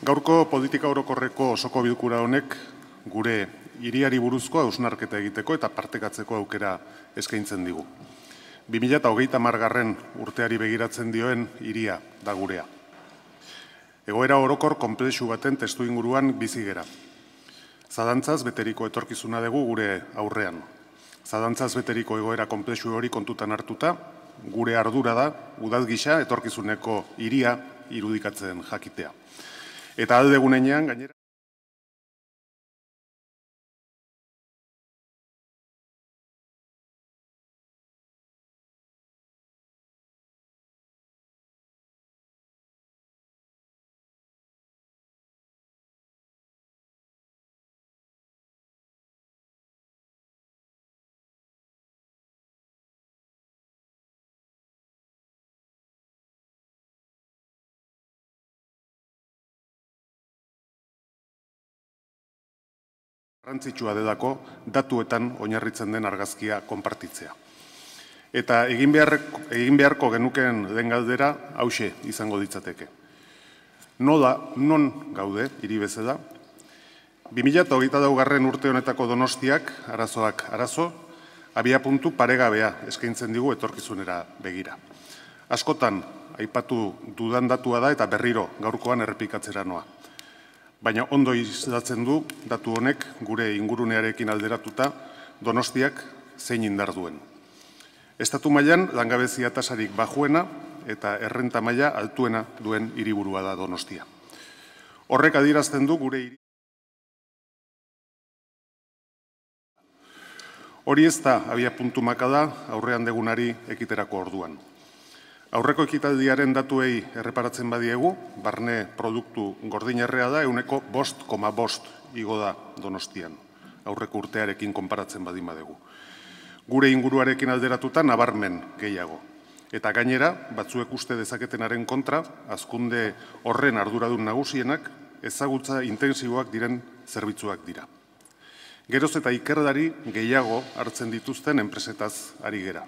Gaurko politika orokorreko osoko bilkura honek gure hiriari buruzko hausnarketa egiteko eta partekatzeko aukera eskaintzen digu. 2008 margarren urteari begiratzen dioen hiria da gurea. Egoera orokor konplexu baten testu inguruan gera. Zadantzaz beteriko etorkizuna dugu gure aurrean. Zadantzaz beteriko egoera konplexu hori kontutan hartuta, gure ardura da, udaz gisa etorkizuneko hiria irudikatzen jakitea eta alde gunean gainera. garrantzitsua dedako datuetan oinarritzen den argazkia konpartitzea. Eta egin, behar, egin beharko genuken den galdera hause izango ditzateke. No da, non gaude, hiri beze da. 2008 hogeita daugarren urte honetako donostiak, arazoak arazo, abia puntu paregabea eskaintzen digu etorkizunera begira. Askotan, aipatu dudan datua da eta berriro gaurkoan errepikatzera noa baina ondo izatzen du datu honek gure ingurunearekin alderatuta donostiak zein indar duen. Estatu mailan langabezia tasarik bajuena eta errenta maila altuena duen hiriburua da donostia. Horrek adierazten du gure hiri... Hori ez da, abia puntu makala aurrean degunari ekiterako orduan. Aurreko ekitaldiaren datuei erreparatzen badiegu, barne produktu gordinerrea da, euneko bost koma bost igo da donostian, aurreko urtearekin konparatzen badi badegu. Gure inguruarekin alderatuta nabarmen gehiago. Eta gainera, batzuek uste dezaketenaren kontra, azkunde horren arduradun nagusienak, ezagutza intensiboak diren zerbitzuak dira. Geroz eta ikerdari gehiago hartzen dituzten enpresetaz ari gera.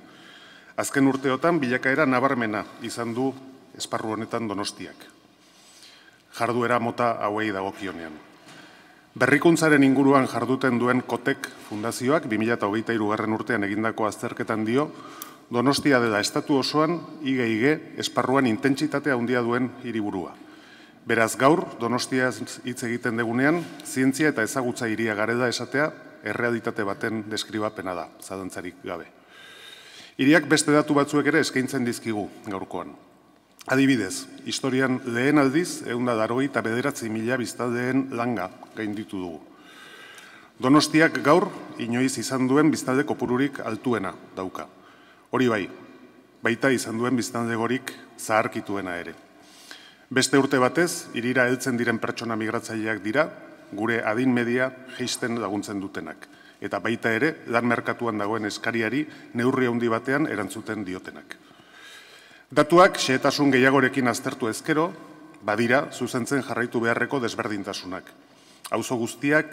Azken urteotan bilakaera nabarmena izan du esparru honetan donostiak. Jarduera mota hauei dagokionean. Berrikuntzaren inguruan jarduten duen Kotek Fundazioak 2008 garren urtean egindako azterketan dio, Donostia dela estatu osoan, ige, ige esparruan intentsitatea handia duen hiriburua. Beraz gaur, Donostia hitz egiten degunean, zientzia eta ezagutza hiria da esatea, errealitate baten deskribapena da, zadantzarik gabe. Iriak beste datu batzuek ere eskaintzen dizkigu gaurkoan. Adibidez, historian lehen aldiz, eunda daroi eta bederatzi mila biztaldeen langa gainditu dugu. Donostiak gaur inoiz izan duen biztalde kopururik altuena dauka. Hori bai, baita izan duen biztaldegorik zaharkituena ere. Beste urte batez, irira heltzen diren pertsona migratzaileak dira, gure adin media jeisten laguntzen dutenak eta baita ere lan merkatuan dagoen eskariari neurri handi batean erantzuten diotenak. Datuak xehetasun gehiagorekin aztertu ezkero, badira zuzentzen jarraitu beharreko desberdintasunak. Auzo guztiak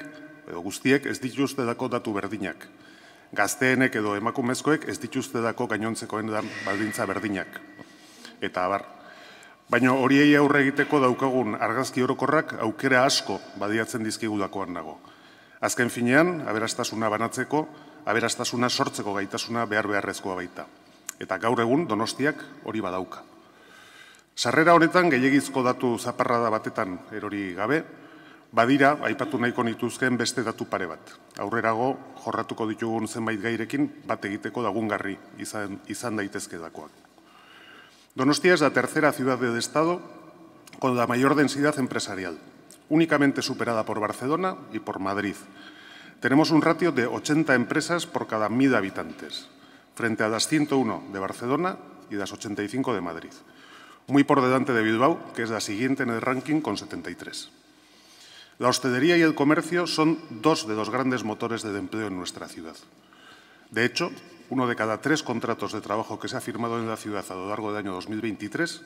edo guztiek ez dituztedako datu berdinak. Gazteenek edo emakumezkoek ez dituzte dako gainontzekoen dan baldintza berdinak. Eta abar. Baina horiei aurre egiteko daukagun argazki orokorrak aukera asko badiatzen dizkigudakoan nago. Azken finean, aberastasuna banatzeko, aberastasuna sortzeko gaitasuna behar beharrezkoa baita. Eta gaur egun donostiak hori badauka. Sarrera honetan gehiegizko datu zaparra da batetan erori gabe, badira, aipatu nahiko nituzken beste datu pare bat. Aurrerago, jorratuko ditugun zenbait gairekin bat egiteko dagungarri izan, izan daitezke dakoak. Donostia ez da tercera ciudad de estado con la mayor densidad empresarial, únicamente superada por Barcelona y por Madrid. Tenemos un ratio de 80 empresas por cada 1.000 habitantes, frente a las 101 de Barcelona y las 85 de Madrid, muy por delante de Bilbao, que es la siguiente en el ranking con 73. La hostelería y el comercio son dos de los grandes motores de empleo en nuestra ciudad. De hecho, uno de cada tres contratos de trabajo que se ha firmado en la ciudad a lo largo del año 2023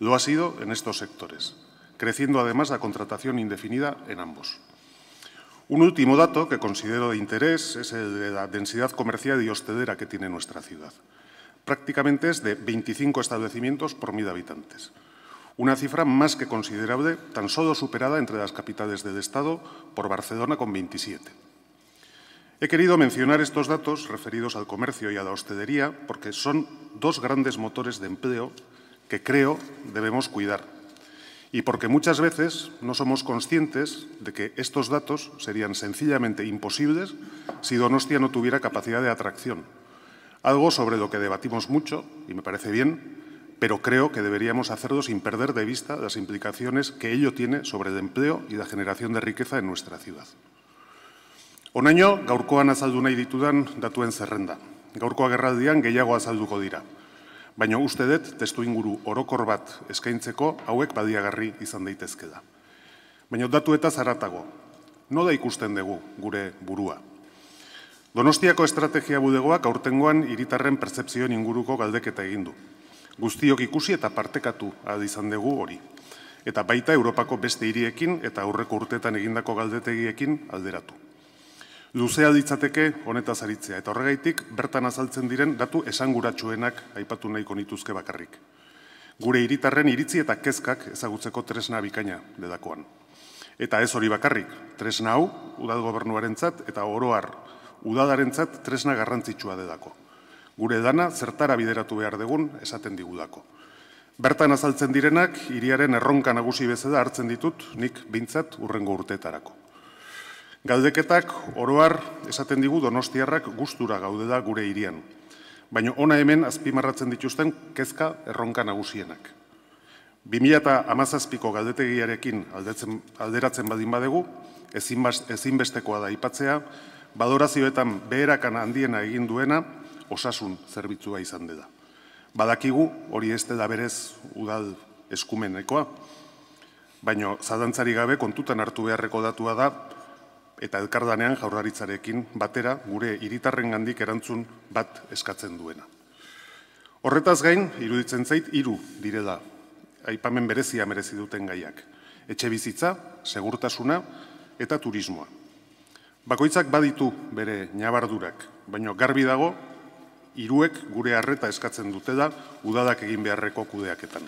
lo ha sido en estos sectores creciendo además la contratación indefinida en ambos. Un último dato que considero de interés es el de la densidad comercial y hostedera que tiene nuestra ciudad. Prácticamente es de 25 establecimientos por mil habitantes. Una cifra más que considerable, tan solo superada entre las capitales del Estado por Barcelona con 27. He querido mencionar estos datos referidos al comercio y a la hostelería porque son dos grandes motores de empleo que creo debemos cuidar y porque muchas veces no somos conscientes de que estos datos serían sencillamente imposibles si Donostia no tuviera capacidad de atracción. Algo sobre lo que debatimos mucho, y me parece bien, pero creo que deberíamos hacerlo sin perder de vista las implicaciones que ello tiene sobre el empleo y la generación de riqueza en nuestra ciudad. gaurkoan azaldu ditudan datuen zerrenda. Gaurko agerraldian gehiago azalduko dira. baina uste dut testu inguru orokor bat eskaintzeko hauek badiagarri izan daitezke da. Baina datu eta zaratago, no da ikusten dugu gure burua. Donostiako estrategia budegoak aurtengoan hiritarren percepzioen inguruko galdeketa egin du. Guztiok ikusi eta partekatu izan dugu hori. Eta baita Europako beste hiriekin eta aurreko urtetan egindako galdetegiekin alderatu luzea ditzateke honetaz aritzea, eta horregaitik bertan azaltzen diren datu esanguratsuenak aipatu nahiko nituzke bakarrik. Gure hiritarren iritzi eta kezkak ezagutzeko tresna bikaina dedakoan. Eta ez hori bakarrik, tresna hau, udal gobernuarentzat eta oroar, udalarentzat tresna garrantzitsua dedako. Gure dana zertara bideratu behar degun esaten digudako. Bertan azaltzen direnak, hiriaren erronka nagusi bezala hartzen ditut, nik bintzat urrengo urteetarako. Galdeketak oroar esaten digu donostiarrak gustura gaude da gure hirian. Baina ona hemen azpimarratzen dituzten kezka erronka nagusienak. 2017 ko galdetegiarekin alderatzen badin badegu, ezinbestekoa da ipatzea, badorazioetan beherakan handiena egin duena osasun zerbitzua izan dela. Badakigu hori ez dela berez udal eskumenekoa, baino zadantzari gabe kontutan hartu beharreko datua da, eta elkardanean jaurdaritzarekin batera gure hiritarren gandik erantzun bat eskatzen duena. Horretaz gain, iruditzen zait, iru direla, aipamen berezia merezi duten gaiak. Etxe bizitza, segurtasuna eta turismoa. Bakoitzak baditu bere nabardurak, baina garbi dago, iruek gure harreta eskatzen dute da udadak egin beharreko kudeaketan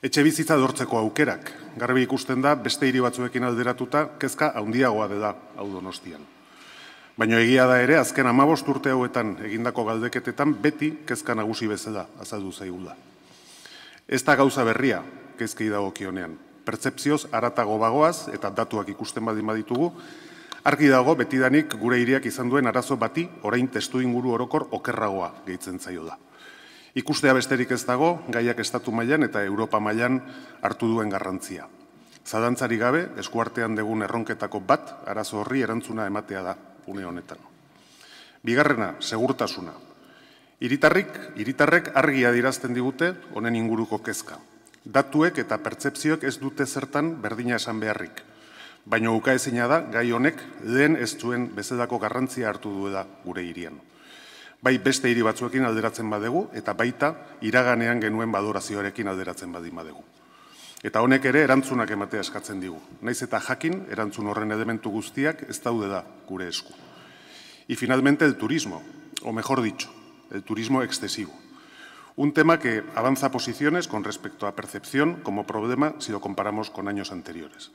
etxe bizitza dortzeko aukerak. Garbi ikusten da, beste hiri batzuekin alderatuta, kezka handiagoa dela hau donostian. Baina egia da ere, azken amabost urte hauetan egindako galdeketetan beti kezka nagusi bezala azaldu zaigu da. Ez da gauza berria, kezkei dago kionean. Pertzepzioz, aratago bagoaz eta datuak ikusten badin baditugu, argi dago beti danik gure hiriak izan duen arazo bati orain testu inguru orokor okerragoa gehitzen zaio da. Ikustea besterik ez dago, gaiak estatu mailan eta Europa mailan hartu duen garrantzia. Zadantzari gabe, eskuartean degun erronketako bat, arazo horri erantzuna ematea da, une honetan. Bigarrena, segurtasuna. Iritarrik, iritarrek argia dirazten digute, honen inguruko kezka. Datuek eta pertsepzioek ez dute zertan berdina esan beharrik. Baina ukaezina da, gai honek, lehen ez zuen bezedako garrantzia hartu duela gure irian. bai beste hiri batzuekin alderatzen badegu, eta baita iraganean genuen badorazioarekin alderatzen badin badegu. Eta honek ere erantzunak ematea eskatzen digu. Naiz eta jakin, erantzun horren elementu guztiak ez daude da gure esku. Y finalmente el turismo, o mejor dicho, el turismo excesivo. Un tema que avanza posiciones con respecto a percepción como problema si lo comparamos con años anteriores.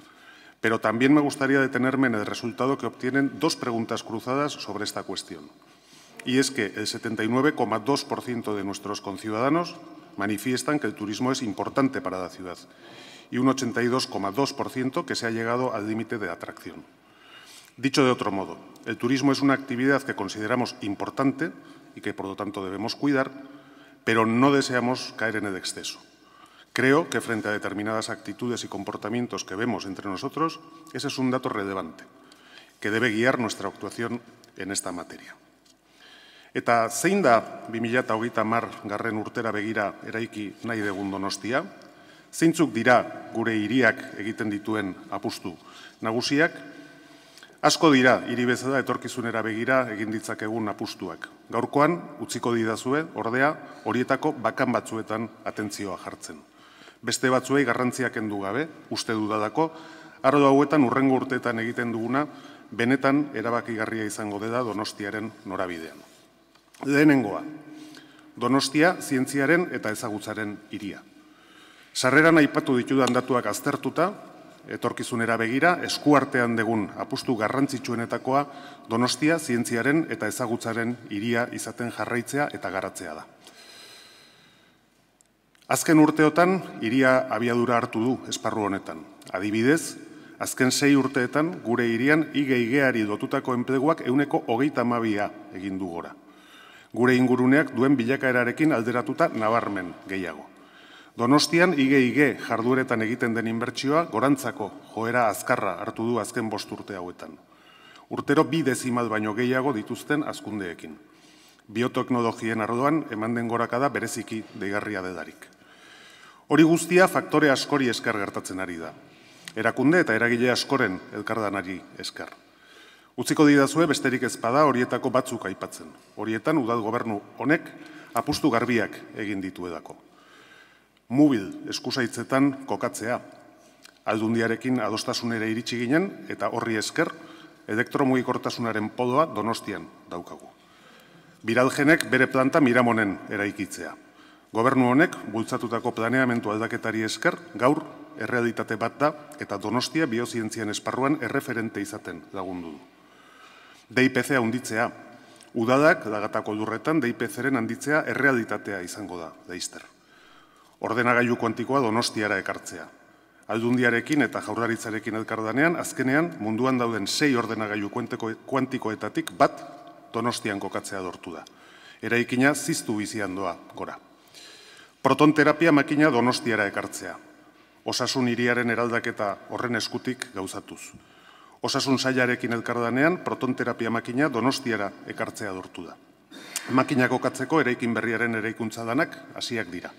Pero también me gustaría detenerme en el resultado que obtienen dos preguntas cruzadas sobre esta cuestión y es que el 79,2% de nuestros conciudadanos manifiestan que el turismo es importante para la ciudad y un 82,2% que se ha llegado al límite de atracción. Dicho de otro modo, el turismo es una actividad que consideramos importante y que por lo tanto debemos cuidar, pero no deseamos caer en el exceso. Creo que frente a determinadas actitudes y comportamientos que vemos entre nosotros, ese es un dato relevante que debe guiar nuestra actuación en esta materia. Eta zein da 2008 mar garren urtera begira eraiki nahi degun donostia? Zeintzuk dira gure hiriak egiten dituen apustu nagusiak? Asko dira, hiri bezala etorkizunera begira egin ditzakegun apustuak. Gaurkoan, utziko didazue, ordea, horietako bakan batzuetan atentzioa jartzen. Beste batzuei garrantziak endu gabe, uste dudadako, ardo hauetan urrengo urteetan egiten duguna, benetan erabakigarria izango dela donostiaren norabidean. Lehenengoa, donostia zientziaren eta ezagutzaren iria. Sarreran aipatu ditudan datuak aztertuta, etorkizunera begira, eskuartean degun apustu garrantzitsuenetakoa donostia zientziaren eta ezagutzaren iria izaten jarraitzea eta garatzea da. Azken urteotan, iria abiadura hartu du esparru honetan. Adibidez, azken sei urteetan, gure irian, ige dotutako enpleguak euneko hogeita mabia egin du gora gure inguruneak duen bilakaerarekin alderatuta nabarmen gehiago. Donostian, IGIG jardueretan egiten den inbertsioa, gorantzako joera azkarra hartu du azken bosturte hauetan. Urtero bi dezimal baino gehiago dituzten azkundeekin. Bioteknologien ardoan, eman den gorakada bereziki deigarria dedarik. Hori guztia, faktore askori esker gertatzen ari da. Erakunde eta eragile askoren elkardanari esker. Utziko didazue besterik ez bada horietako batzuk aipatzen. Horietan udal gobernu honek apustu garbiak egin ditu edako. Mubil eskusaitzetan kokatzea. Aldundiarekin adostasunera iritsi ginen eta horri esker elektromugikortasunaren podoa donostian daukagu. Biralgenek bere planta miramonen eraikitzea. Gobernu honek bultzatutako planeamentu aldaketari esker gaur errealitate bat da eta donostia biozientzian esparruan erreferente izaten lagundu du. DIPC ahonditzea. Udadak, lagatako durretan, DIPC-ren handitzea errealitatea izango da, daizter. Ordenagailu kuantikoa donostiara ekartzea. Aldundiarekin eta jaurlaritzarekin elkardanean, azkenean munduan dauden sei ordenagailu kuantikoetatik bat donostian kokatzea dortu da. Eraikina ziztu bizian doa gora. Protonterapia makina donostiara ekartzea. Osasun hiriaren eraldaketa horren eskutik gauzatuz osasun zailarekin elkardanean protonterapia makina donostiara ekartzea dortu da. Makinak okatzeko eraikin berriaren eraikuntza danak hasiak dira.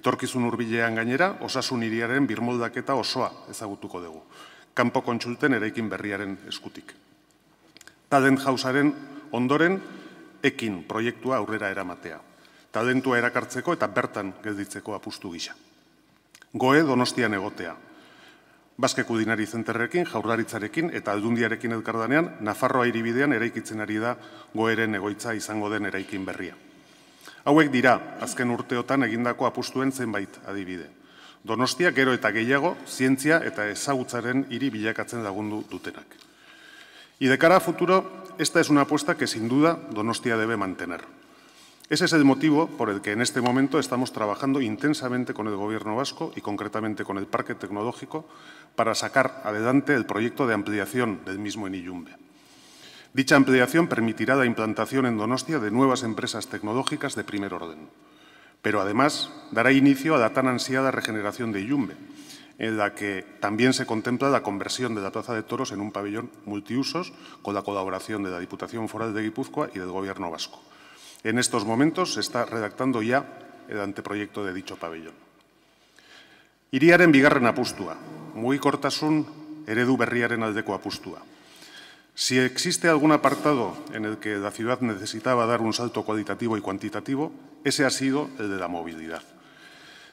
Etorkizun urbilean gainera, osasun hiriaren birmoldak eta osoa ezagutuko dugu. Kanpo kontsulten eraikin berriaren eskutik. Talent hausaren ondoren, ekin proiektua aurrera eramatea. Talentua erakartzeko eta bertan gelditzeko apustu gisa. Goe donostian egotea, Baskeko dinari zenterrekin, jaurlaritzarekin eta aldundiarekin elkardanean, Nafarroa iribidean eraikitzen ari da goeren egoitza izango den eraikin berria. Hauek dira, azken urteotan egindako apustuen zenbait adibide. Donostia gero eta gehiago, zientzia eta ezagutzaren hiri bilakatzen lagundu dutenak. Y de cara futuro, esta es una apuesta que sin duda Donostia debe mantener. Ese es el motivo por el que en este momento estamos trabajando intensamente con el Gobierno vasco y concretamente con el Parque Tecnológico para sacar adelante el proyecto de ampliación del mismo en Iyumbe. Dicha ampliación permitirá la implantación en Donostia de nuevas empresas tecnológicas de primer orden, pero además dará inicio a la tan ansiada regeneración de Iyumbe, en la que también se contempla la conversión de la Plaza de Toros en un pabellón multiusos con la colaboración de la Diputación Foral de Guipúzcoa y del Gobierno vasco. En estos momentos se está redactando ya el anteproyecto de dicho pabellón. Iriaren en apustua, muy heredu Berriar berriaren de apustua. Si existe algún apartado en el que la ciudad necesitaba dar un salto cualitativo y cuantitativo, ese ha sido el de la movilidad.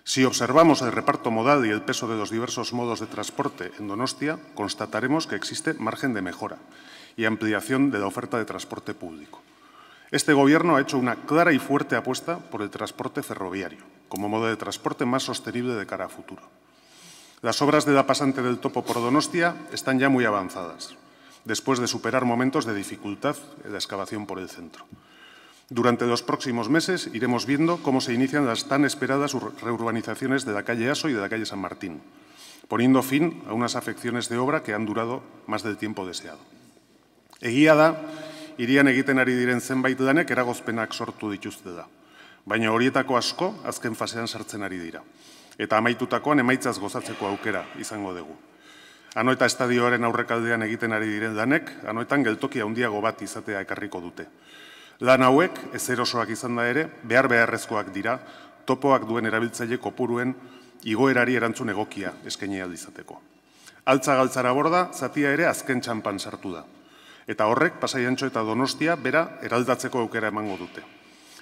Si observamos el reparto modal y el peso de los diversos modos de transporte en Donostia, constataremos que existe margen de mejora y ampliación de la oferta de transporte público. Este Gobierno ha hecho una clara y fuerte apuesta por el transporte ferroviario, como modo de transporte más sostenible de cara a futuro. Las obras de la pasante del topo por Donostia están ya muy avanzadas, después de superar momentos de dificultad en la excavación por el centro. Durante los próximos meses iremos viendo cómo se inician las tan esperadas reurbanizaciones de la calle Aso y de la calle San Martín, poniendo fin a unas afecciones de obra que han durado más del tiempo deseado. Egia da, irian egiten ari diren zenbait lanek eragozpenak sortu dituzte da, baina asko azken fasean sartzen ari eta amaitutakoan emaitzaz gozatzeko aukera izango dugu. Anoeta estadioaren aurrekaldean egiten ari diren danek, anoetan geltoki handiago bat izatea ekarriko dute. Lan hauek, ez erosoak izan da ere, behar beharrezkoak dira, topoak duen erabiltzaile kopuruen igoerari erantzun egokia eskenei aldizateko. Altza galtzara borda, zatia ere azken txampan sartu da. Eta horrek, pasai eta donostia, bera, eraldatzeko aukera emango dute.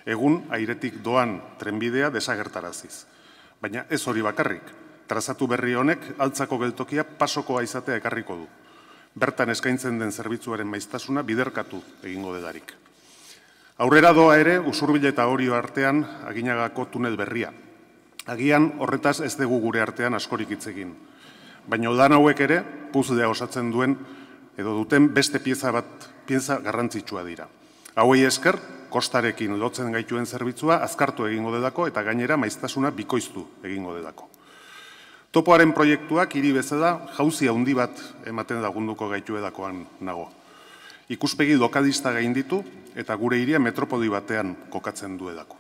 Egun, airetik doan trenbidea desagertaraziz. Baina ez hori bakarrik, trazatu berri honek altzako geltokia pasokoa izatea ekarriko du. Bertan eskaintzen den zerbitzuaren maiztasuna biderkatu egingo dedarik. Aurrera doa ere, usurbile eta horio artean aginagako tunel berria. Agian horretaz ez dugu gure artean askorik itzegin. Baina odan hauek ere, puzdea osatzen duen, edo duten beste pieza bat, pieza garrantzitsua dira. Hauei esker, kostarekin lotzen gaituen zerbitzua azkartu egingo dedako eta gainera maiztasuna bikoiztu egingo dedako. Topoaren proiektuak hiri bezala jauzi handi bat ematen lagunduko gaituedakoan nago. Ikuspegi lokalista gain ditu eta gure hiria metropoli batean kokatzen edako.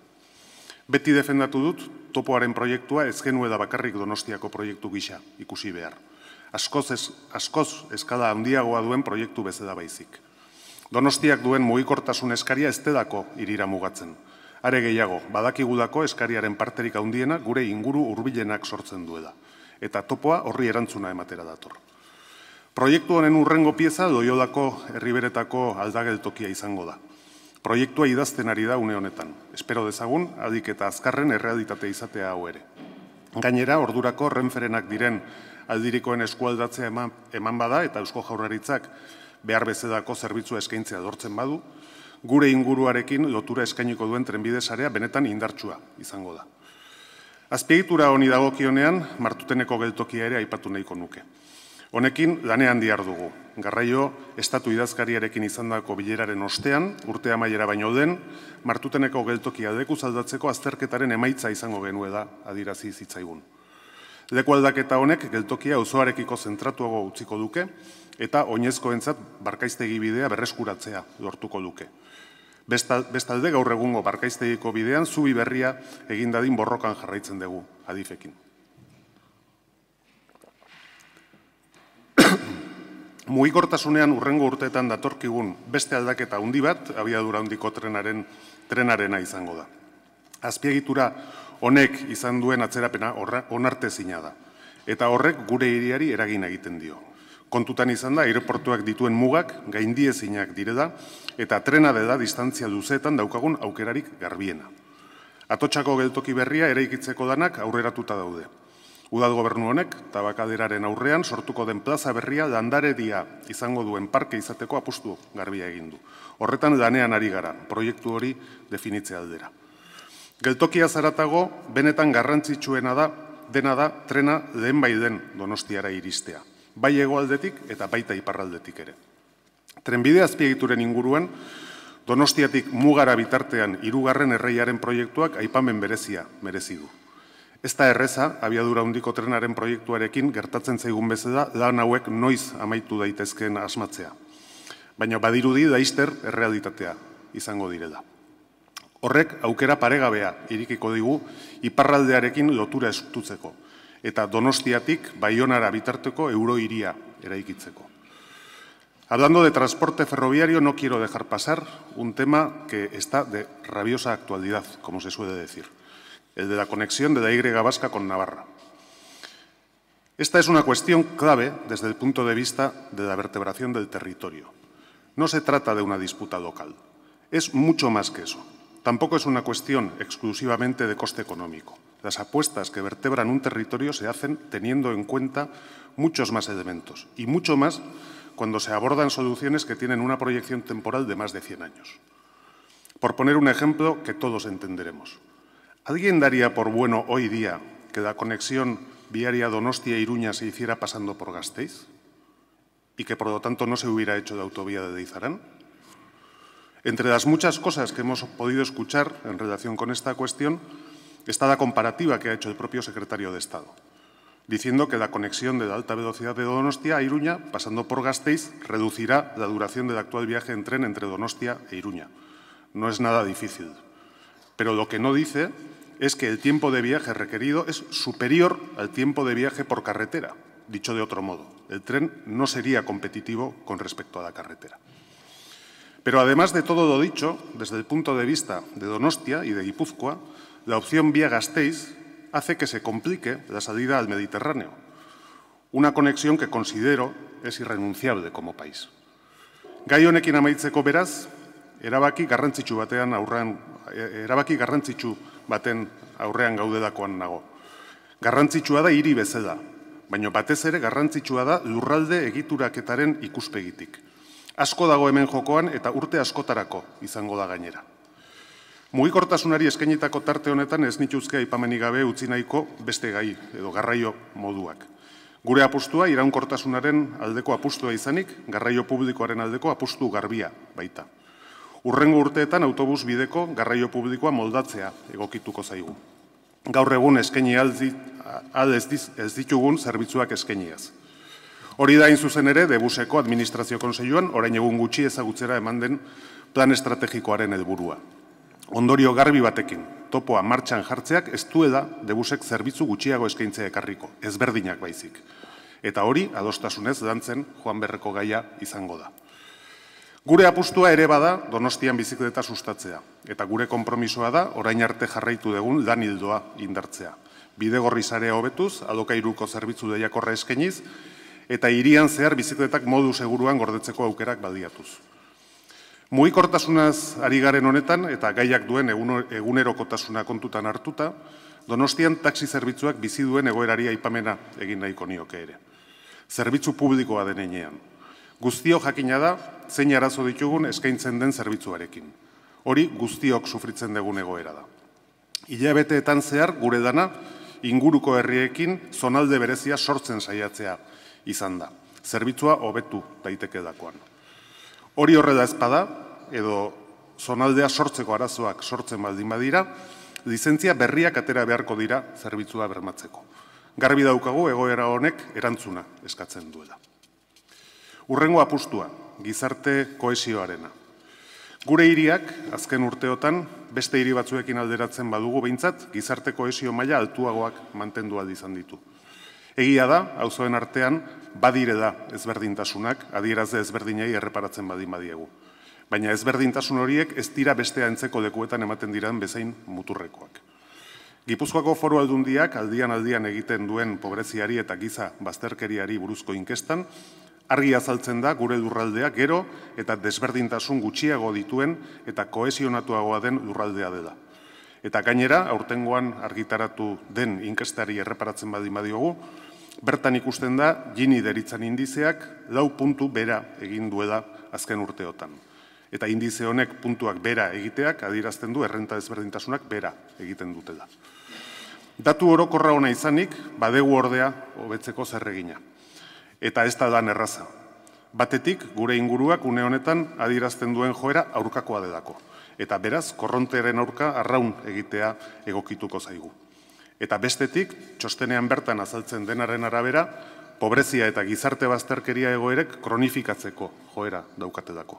Beti defendatu dut topoaren proiektua ez genue da bakarrik Donostiako proiektu gisa ikusi behar. Askoz askoz eskala handiagoa duen proiektu bezala baizik. Donostiak duen mugikortasun eskaria ez dedako irira mugatzen. Are gehiago, badakigudako eskariaren parterik handiena gure inguru hurbilenak sortzen duela eta topoa horri erantzuna ematera dator. Proiektu honen urrengo pieza doiodako herriberetako aldageltokia izango da. Proiektua idazten ari da une honetan. Espero dezagun, adik eta azkarren errealitate izatea hau ere. Gainera, ordurako renferenak diren aldirikoen eskualdatzea eman, eman bada eta eusko jaurraritzak behar bezedako zerbitzua eskaintzea dortzen badu, gure inguruarekin lotura eskainiko duen trenbidesarea benetan indartsua izango da. Azpiegitura honi dagokionean, martuteneko geltokia ere aipatu nahiko nuke. Honekin, lanean diar dugu. Garraio, estatu idazkariarekin izan dako bileraren ostean, urte amaiera baino den, martuteneko geltokia deku zaldatzeko azterketaren emaitza izango genue da, adirazi zitzaigun. Leku aldaketa honek geltokia osoarekiko zentratuago utziko duke eta oinezkoentzat barkaiztegi bidea berreskuratzea lortuko duke. Bestalde gaur egungo barkaiztegiko bidean zubi berria egindadin borrokan jarraitzen dugu adifekin. Mugikortasunean urrengo urteetan datorkigun beste aldaketa handi bat abiadura handiko trenaren trenarena izango da. Azpiegitura honek izan duen atzerapena onarte da. Eta horrek gure iriari eragin egiten dio. Kontutan izan da, aeroportuak dituen mugak, gaindie zinak dire da, eta trena dela distantzia duzetan daukagun aukerarik garbiena. Atotxako geltoki berria eraikitzeko danak aurreratuta daude. Udal gobernu honek, tabakaderaren aurrean, sortuko den plaza berria landare izango duen parke izateko apustu garbia egin du. Horretan danean ari gara, proiektu hori definitzea aldera. Geltokia zaratago, benetan garrantzitsuena da, dena da, trena lehen bai den donostiara iristea. Bai egoaldetik eta baita iparraldetik ere. Trenbide azpiegituren inguruan, donostiatik mugara bitartean irugarren erreiaren proiektuak aipamen berezia merezidu. Ez da erreza, abiadura hundiko trenaren proiektuarekin gertatzen zaigun bezala, lan hauek noiz amaitu daitezkeen asmatzea. Baina badirudi daizter errealitatea izango direla. Horrek aukera paregabea irikiko digu iparraldearekin lotura estutzeko eta Donostiatik Baionara bitarteko euroiria eraikitzeko. Hablando de transporte ferroviario, no quiero dejar pasar un tema que está de rabiosa actualidad, como se suele decir, el de la conexión de la Y vasca con Navarra. Esta es una cuestión clave desde el punto de vista de la vertebración del territorio. No se trata de una disputa local, es mucho más que eso. Tampoco es una cuestión exclusivamente de coste económico. Las apuestas que vertebran un territorio se hacen teniendo en cuenta muchos más elementos y mucho más cuando se abordan soluciones que tienen una proyección temporal de más de 100 años. Por poner un ejemplo que todos entenderemos. ¿Alguien daría por bueno hoy día que la conexión viaria Donostia-Iruña e se hiciera pasando por Gasteiz? ¿Y que por lo tanto no se hubiera hecho de autovía de Deizarán? Entre las muchas cosas que hemos podido escuchar en relación con esta cuestión está la comparativa que ha hecho el propio secretario de Estado, diciendo que la conexión de la alta velocidad de Donostia a Iruña, pasando por Gasteiz, reducirá la duración del actual viaje en tren entre Donostia e Iruña. No es nada difícil. Pero lo que no dice es que el tiempo de viaje requerido es superior al tiempo de viaje por carretera. Dicho de otro modo, el tren no sería competitivo con respecto a la carretera. Pero además de todo lo dicho, desde el punto de vista de Donostia y de Guipúzcoa, la opción vía-Gasteiz hace que se complique la salida al Mediterráneo, una conexión que considero es irrenunciable como país. Gai honekin amaitzeko beraz, erabaki garrantzitsu batean aurrean, e, erabaki garrantzitsu baten aurrean gaudelakoan nago. Garrantzitsua da hiri bezala, baino batez ere garrantzitsua da lurralde egituraketaren ikuspegitik. asko dago hemen jokoan eta urte askotarako izango da gainera. Mugikortasunari eskainitako tarte honetan ez nituzkea ipameni gabe utzi nahiko beste gai edo garraio moduak. Gure apustua iraunkortasunaren aldeko apustua izanik, garraio publikoaren aldeko apustu garbia baita. Urrengo urteetan autobus bideko garraio publikoa moldatzea egokituko zaigu. Gaur egun eskaini aldiz ez ditugun zerbitzuak eskainiaz. Hori da zuzen ere, debuseko administrazio konseioan, orain egun gutxi ezagutzera eman den plan estrategikoaren helburua. Ondorio garbi batekin, topoa martxan jartzeak ez du eda debusek zerbitzu gutxiago eskaintzea ekarriko, ezberdinak baizik. Eta hori, adostasunez, dantzen joan berreko gaia izango da. Gure apustua ere bada donostian bizikleta sustatzea, eta gure konpromisoa da orain arte jarraitu degun lan hildoa indartzea. Bide gorri zarea hobetuz, adokairuko zerbitzu deiakorra eskeniz, eta irian zehar bizikletak modu seguruan gordetzeko aukerak baldiatuz. Mugikortasunaz ari garen honetan eta gaiak duen egunerokotasuna kontutan hartuta, Donostian taxi zerbitzuak bizi duen egoerari aipamena egin nahiko nioke ere. Zerbitzu publikoa den Guztiok Guztio jakina da zein arazo ditugun eskaintzen den zerbitzuarekin. Hori guztiok sufritzen dugun egoera da. Ilabeteetan zehar gure dana inguruko herriekin zonalde berezia sortzen saiatzea izan da. Zerbitzua hobetu daiteke dakoan. Hori horrela ezpada, edo zonaldea sortzeko arazoak sortzen baldin badira, lizentzia berriak atera beharko dira zerbitzua bermatzeko. Garbi daukagu egoera honek erantzuna eskatzen duela. Urrengo apustua, gizarte koesioarena. Gure hiriak, azken urteotan, beste hiri batzuekin alderatzen badugu behintzat, gizarte koesio maila altuagoak mantendua izan ditu. Egia da, auzoen artean, badire da ezberdintasunak, adieraz da ezberdinei erreparatzen badin badiegu. Baina ezberdintasun horiek ez dira beste antzeko lekuetan ematen diran bezain muturrekoak. Gipuzkoako foru aldundiak aldian aldian egiten duen pobreziari eta giza bazterkeriari buruzko inkestan, argi azaltzen da gure lurraldea gero eta desberdintasun gutxiago dituen eta kohesionatuagoa den lurraldea dela. Eta gainera, aurtengoan argitaratu den inkestari erreparatzen badin Bertan ikusten da, gini deritzan indizeak, lau puntu bera egin duela azken urteotan. Eta indize honek puntuak bera egiteak, adierazten du, errenta ezberdintasunak bera egiten dutela. Datu orokorra ona izanik, badegu ordea hobetzeko zerregina. Eta ez da lan erraza. Batetik, gure inguruak une honetan adierazten duen joera aurkakoa dedako. Eta beraz, korronteren aurka arraun egitea egokituko zaigu. Eta bestetik, txostenean bertan azaltzen denaren arabera, pobrezia eta gizarte bazterkeria egoerek kronifikatzeko joera daukatedako.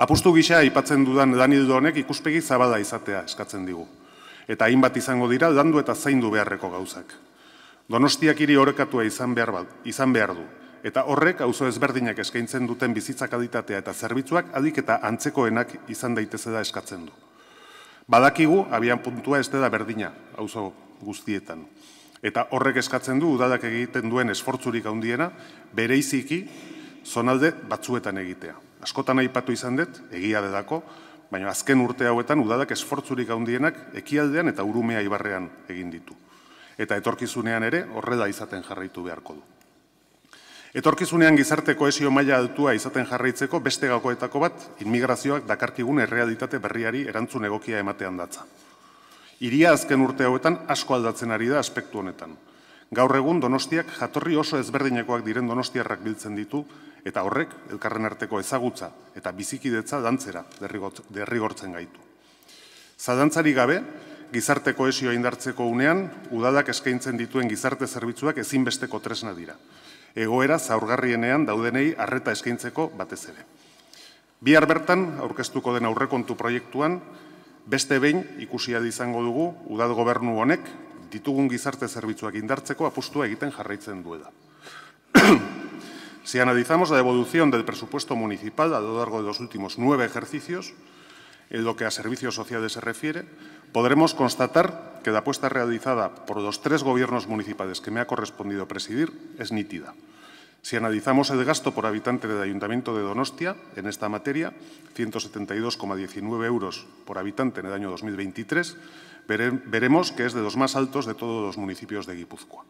Apustu gisa aipatzen dudan dani honek ikuspegi zabala izatea eskatzen digu. Eta hainbat izango dira landu eta zaindu beharreko gauzak. Donostiak iri orekatua izan behar, bat, izan behar du. Eta horrek auzo ezberdinak eskaintzen duten bizitzak aditatea eta zerbitzuak adik eta antzekoenak izan daitezeda eskatzen du. Badakigu, abian puntua ez dela berdina, auzo guztietan. Eta horrek eskatzen du, udalak egiten duen esfortzurik handiena, bere bereiziki zonalde batzuetan egitea. Askotan aipatu izan dut, egia dedako, baina azken urte hauetan udalak esfortzurik handienak ekialdean eta urumea ibarrean egin ditu. Eta etorkizunean ere horrela izaten jarraitu beharko du. Etorkizunean gizarte koesio maila altua izaten jarraitzeko beste gakoetako bat inmigrazioak dakarkigun errealitate berriari erantzun egokia ematean datza. Iria azken urte hauetan asko aldatzen ari da aspektu honetan. Gaur egun Donostiak jatorri oso ezberdinekoak diren Donostiarrak biltzen ditu eta horrek elkarren arteko ezagutza eta bizikidetza dantzera derrigortzen gaitu. Zadantzari gabe, gizarte koesioa indartzeko unean udalak eskaintzen dituen gizarte zerbitzuak ezinbesteko tresna dira egoera zaurgarrienean daudenei arreta eskaintzeko batez ere. Bi bertan aurkeztuko den aurrekontu proiektuan, beste behin ikusia izango dugu udal gobernu honek ditugun gizarte zerbitzuak indartzeko apustua egiten jarraitzen duela. si analizamos la evolución del presupuesto municipal a lo largo de los últimos nueve ejercicios, En lo que a servicios sociales se refiere, podremos constatar que la apuesta realizada por los tres gobiernos municipales que me ha correspondido presidir es nítida. Si analizamos el gasto por habitante del Ayuntamiento de Donostia en esta materia, 172,19 euros por habitante en el año 2023, veremos que es de los más altos de todos los municipios de Guipúzcoa.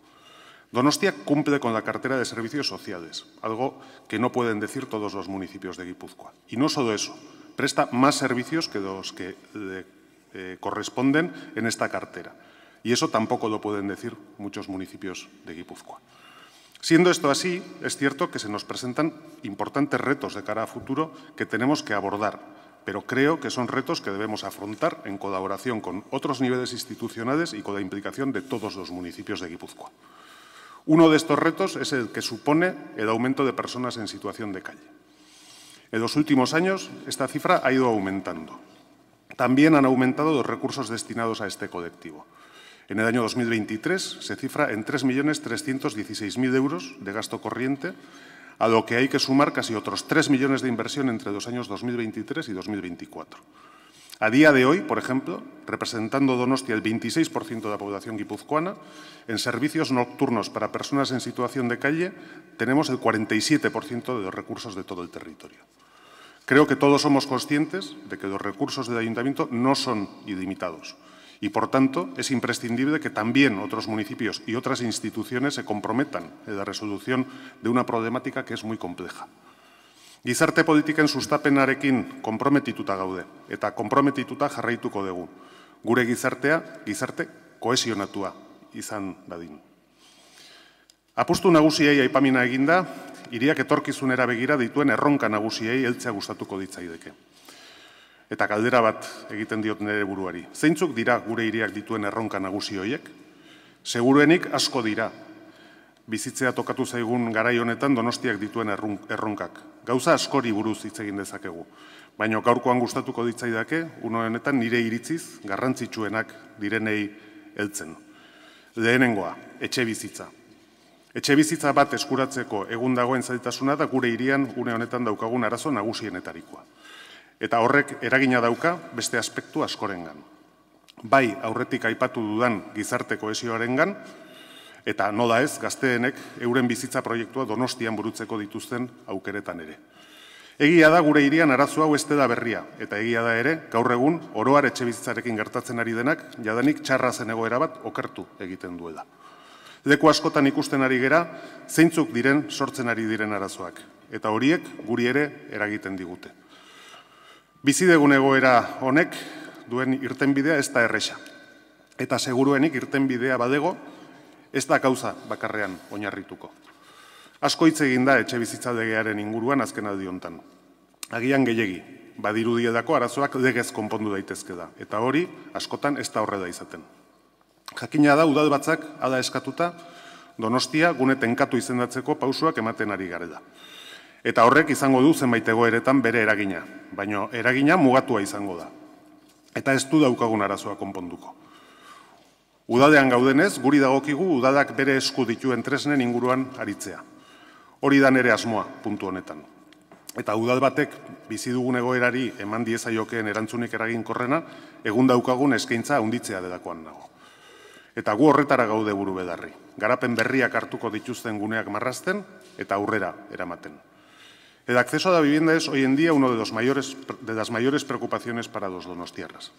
Donostia cumple con la cartera de servicios sociales, algo que no pueden decir todos los municipios de Guipúzcoa. Y no solo eso, presta más servicios que los que eh, corresponden en esta cartera. Y eso tampoco lo pueden decir muchos municipios de Guipúzcoa. Siendo esto así, es cierto que se nos presentan importantes retos de cara a futuro que tenemos que abordar, pero creo que son retos que debemos afrontar en colaboración con otros niveles institucionales y con la implicación de todos los municipios de Guipúzcoa. Uno de estos retos es el que supone el aumento de personas en situación de calle. En los últimos años, esta cifra ha ido aumentando. También han aumentado los recursos destinados a este colectivo. En el año 2023 se cifra en 3.316.000 euros de gasto corriente, a lo que hay que sumar casi otros 3 millones de inversión entre los años 2023 y 2024. A día de hoy, por ejemplo, representando Donostia el 26% de la población guipuzcoana, en servicios nocturnos para personas en situación de calle tenemos el 47% de los recursos de todo el territorio. Creo que todos somos conscientes de que los recursos del ayuntamiento no son ilimitados y, por tanto, es imprescindible que también otros municipios y otras instituciones se comprometan en la resolución de una problemática que es muy compleja. Gizarte politiken sustapenarekin konprometituta gaude eta konprometituta jarraituko dugu. Gure gizartea, gizarte koesionatua izan badin. Apustu nagusiei aipamina eginda, iriak etorkizunera begira dituen erronka nagusiei eltzea gustatuko ditzaideke. Eta kaldera bat egiten diot nere buruari. Zeintzuk dira gure iriak dituen erronka nagusi hoiek? Seguruenik asko dira. Bizitzea tokatu zaigun garai honetan donostiak dituen erronkak gauza askori buruz hitz egin dezakegu. Baina gaurkoan gustatuko ditzaidake, uno honetan nire iritziz garrantzitsuenak direnei heltzen. Lehenengoa, etxe bizitza. Etxe bizitza bat eskuratzeko egun dagoen zaitasuna da gure irian une honetan daukagun arazo nagusienetarikoa. Eta horrek eragina dauka beste aspektu askorengan. Bai, aurretik aipatu dudan gizarteko koesioarengan, eta noda ez gazteenek euren bizitza proiektua donostian burutzeko dituzten aukeretan ere. Egia da gure irian arazo hau da berria, eta egia da ere, gaur egun, oroar etxe bizitzarekin gertatzen ari denak, jadanik txarra zen egoera bat okertu egiten duela. Leku askotan ikusten ari gera, zeintzuk diren sortzen ari diren arazoak, eta horiek guri ere eragiten digute. Bizidegun egoera honek duen irtenbidea ez da erresa, eta seguruenik irtenbidea badego, ez da gauza bakarrean oinarrituko. Asko hitz egin da etxe bizitzadegearen inguruan azken aldi hontan. Agian gehiegi, badirudiedako arazoak legez konpondu daitezke da, eta hori askotan ez da horre da izaten. Jakina da udal batzak ala eskatuta Donostia gune tenkatu izendatzeko pausuak ematen ari garela. Eta horrek izango du zenbait egoeretan bere eragina, baino eragina mugatua izango da. Eta ez du daukagun arazoa konponduko. Udadean gaudenez, guri dagokigu udadak bere esku dituen tresnen inguruan aritzea. Hori da nere asmoa puntu honetan. Eta udal batek bizi dugun egoerari eman diezaiokeen erantzunik eraginkorrena egun daukagun eskaintza hunditzea delakoan dago. Eta gu horretara gaude buru bedarri. Garapen berriak hartuko dituzten guneak marrasten eta aurrera eramaten. El acceso a la vivienda es hoy en día uno de los mayores de las mayores preocupaciones para los donostiarras.